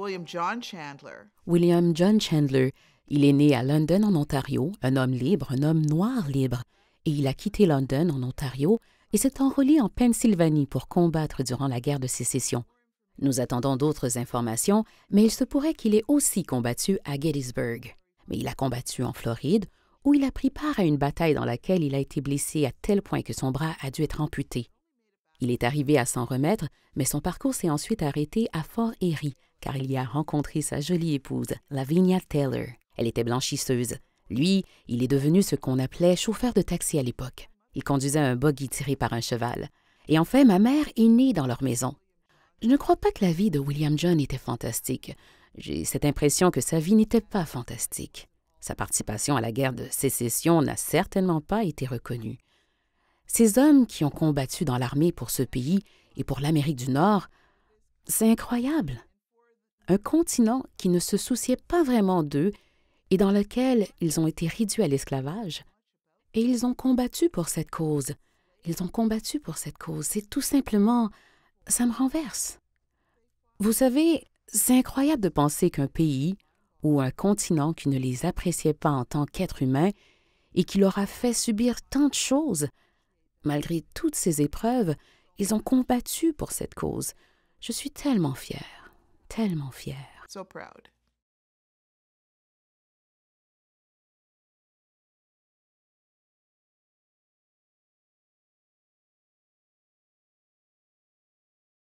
William John Chandler. William John Chandler, il est né à London en Ontario, un homme libre, un homme noir libre, et il a quitté London en Ontario et s'est enrôlé en Pennsylvanie pour combattre durant la guerre de sécession. Nous attendons d'autres informations, mais il se pourrait qu'il ait aussi combattu à Gettysburg. Mais il a combattu en Floride, où il a pris part à une bataille dans laquelle il a été blessé à tel point que son bras a dû être amputé. Il est arrivé à s'en remettre, mais son parcours s'est ensuite arrêté à Fort Erie, car il y a rencontré sa jolie épouse, Lavinia Taylor. Elle était blanchisseuse. Lui, il est devenu ce qu'on appelait chauffeur de taxi à l'époque. Il conduisait un buggy tiré par un cheval. Et enfin, ma mère est née dans leur maison. Je ne crois pas que la vie de William John était fantastique. J'ai cette impression que sa vie n'était pas fantastique. Sa participation à la guerre de sécession n'a certainement pas été reconnue. Ces hommes qui ont combattu dans l'armée pour ce pays et pour l'Amérique du Nord, c'est incroyable un continent qui ne se souciait pas vraiment d'eux et dans lequel ils ont été réduits à l'esclavage. Et ils ont combattu pour cette cause. Ils ont combattu pour cette cause. C'est tout simplement... ça me renverse. Vous savez, c'est incroyable de penser qu'un pays ou un continent qui ne les appréciait pas en tant qu'êtres humains et qui leur a fait subir tant de choses, malgré toutes ces épreuves, ils ont combattu pour cette cause. Je suis tellement fière tellement fière. So proud.